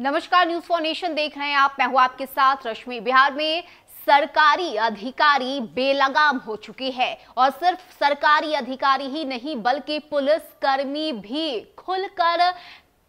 नमस्कार news for nation देख रहे हैं आप मैं हूं आपके साथ रश्मि बिहार में सरकारी अधिकारी बेलगाम हो चुकी है और सिर्फ सरकारी अधिकारी ही नहीं बल्कि पुलिस कर्मी भी खुलकर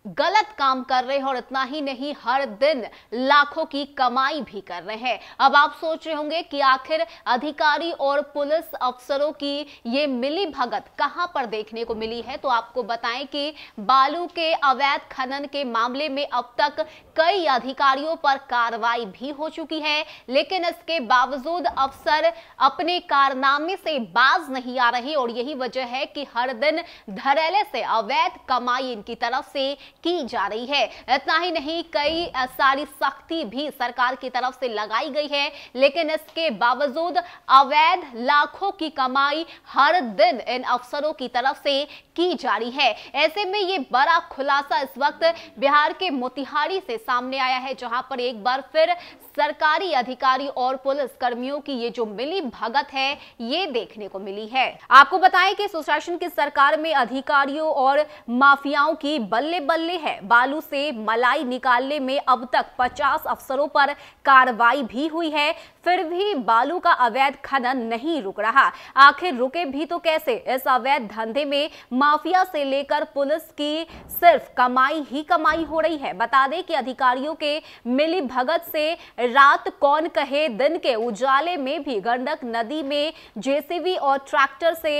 गलत काम कर रहे हैं और इतना ही नहीं हर दिन लाखों की कमाई भी कर रहे हैं अब आप सोच रहे होंगे कि आखिर अधिकारी और पुलिस अफसरों की ये मिली भगत कहां पर देखने को मिली है तो आपको बताएं कि बालू के अवैध खनन के मामले में अब तक कई अधिकारियों पर कार्रवाई भी हो चुकी है लेकिन इसके बावजूद अफसर अपने कारनामे से बाज नहीं आ रहे और यही वजह है कि हर दिन धरेले से अवैध कमाई इनकी तरफ से की जा रही है इतना ही नहीं कई सारी सख्ती भी सरकार की तरफ से लगाई गई है लेकिन इसके बावजूद अवैध लाखों की कमाई हर दिन इन अफसरों की तरफ से की जा रही है ऐसे में ये बड़ा खुलासा इस वक्त बिहार के मोतिहारी से सामने आया है जहां पर एक बार फिर सरकारी अधिकारी और पुलिस कर्मियों की ये जो मिली भगत है ये देखने को मिली है आपको बताएं कि सुशासन की सरकार में अधिकारियों और माफियाओं की बल्ले बल्ले निकालने हैं बालू से मलाई निकालने में अब तक 50 अफसरों पर कार्रवाई भी हुई है फिर भी बालू का अवैध खनन नहीं रुक रहा आखिर रुके भी तो कैसे इस अवैध धंधे में माफिया से लेकर पुलिस की सिर्फ कमाई ही कमाई हो रही है बता दें कि अधिकारियों के मिली भगत से रात कौन कहे दिन के उजाले में भी गंडक नदी में जेसीबी और ट्रैक्टर से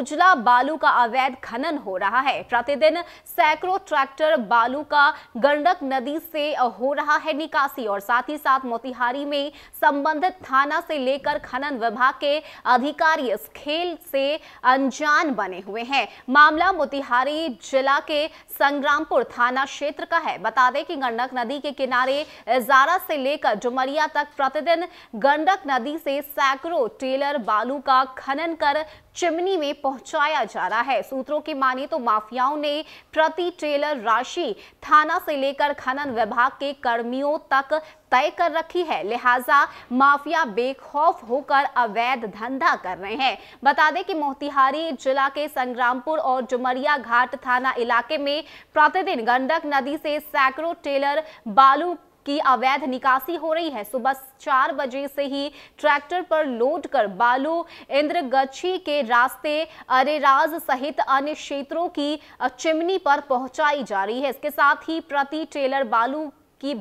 उजला बालू का अवैध खनन हो रहा है प्रतिदिन सैकड़ों ट्रैक्टर मीटर बालू का गंडक नदी से हो रहा है निकासी और साथ ही साथ मोतिहारी में संबंधित थाना से लेकर खनन विभाग के अधिकारी इस खेल से अनजान बने हुए हैं मामला मोतिहारी जिला के संग्रामपुर थाना क्षेत्र का है बता दें कि गंडक नदी के किनारे जारा से लेकर डुमरिया तक प्रतिदिन गंडक नदी से सैकड़ों टेलर बालू का खनन कर चिमनी में पहुंचाया जा रहा है सूत्रों की माने तो माफियाओं ने प्रति टेलर राशि थाना से लेकर खनन विभाग के कर्मियों तक तय कर रखी है लिहाजा माफिया बेखौफ होकर अवैध धंधा कर रहे हैं बता दें कि मोतिहारी जिला के संग्रामपुर और जुमरिया घाट थाना इलाके में प्रतिदिन गंडक नदी से सैकड़ों टेलर बालू की अवैध निकासी हो रही है सुबह चार बजे से ही ट्रैक्टर पर लोड कर बालू इंद्रगछी के रास्ते अरेराज सहित अन्य क्षेत्रों की चिमनी पर पहुंचाई जा रही है इसके साथ ही प्रति ट्रेलर बालू की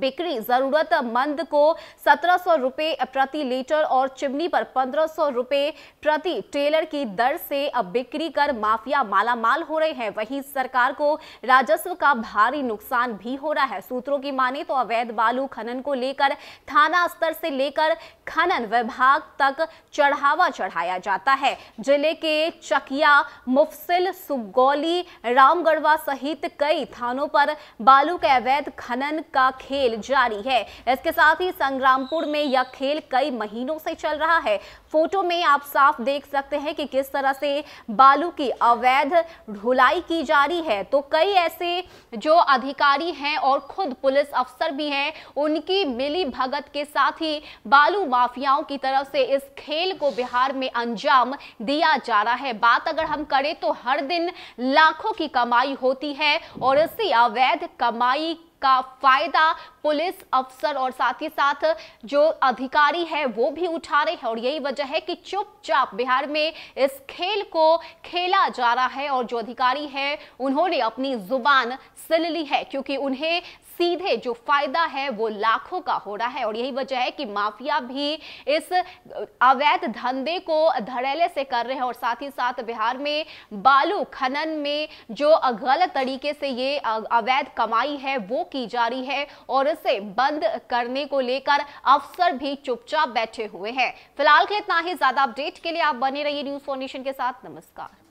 बिक्री जरूरतमंद को सत्रह सौ रुपये प्रति लीटर और चिमनी पर पंद्रह सौ रुपये प्रति टेलर की दर से अब बिक्री कर माफिया मालामाल हो रहे हैं वहीं सरकार को राजस्व का भारी नुकसान भी हो रहा है सूत्रों की माने तो अवैध बालू खनन को लेकर थाना स्तर से लेकर खनन विभाग तक चढ़ावा चढ़ाया जाता है जिले के चकिया मुफसिल सुगौली रामगढ़वा सहित कई थानों पर बालू के अवैध खनन का खेल जारी है इसके साथ ही संग्रामपुर में यह खेल कई महीनों से चल रहा है फोटो में आप साफ देख सकते हैं कि किस तरह से बालू की अवैध ढुलाई की जा रही है तो कई ऐसे जो अधिकारी हैं और खुद पुलिस अफसर भी हैं उनकी मिली भगत के साथ ही बालू माफियाओं की तरफ से इस खेल को बिहार में अंजाम दिया जा रहा है बात अगर हम करें तो हर दिन लाखों की कमाई होती है और इसी अवैध कमाई का फायदा पुलिस अफसर और साथ ही साथ जो अधिकारी है वो भी उठा रहे हैं और यही वजह है कि चुपचाप बिहार में इस खेल को खेला जा रहा है और जो अधिकारी है उन्होंने अपनी जुबान सिल ली है क्योंकि उन्हें सीधे जो फायदा है वो लाखों का हो रहा है और यही वजह है कि माफिया भी इस अवैध धंधे को धड़ेले से कर रहे हैं और साथ ही साथ बिहार में बालू खनन में जो गलत तरीके से ये अवैध कमाई है वो की जा रही है और इसे बंद करने को लेकर अफसर भी चुपचाप बैठे हुए हैं फिलहाल के इतना ही ज्यादा अपडेट के लिए आप बने रहिए न्यूज फोनेशन के साथ नमस्कार